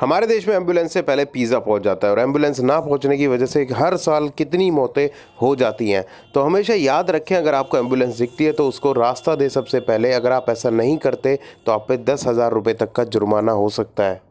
हमारे देश में एम्बुलेंस से पहले पिज़्ज़ा पहुंच जाता है और एम्बुलेंस ना पहुंचने की वजह से हर साल कितनी मौतें हो जाती हैं तो हमेशा याद रखें अगर आपको एम्बुलेंस दिखती है तो उसको रास्ता दे सबसे पहले अगर आप ऐसा नहीं करते तो आप पे दस हज़ार रुपये तक का जुर्माना हो सकता है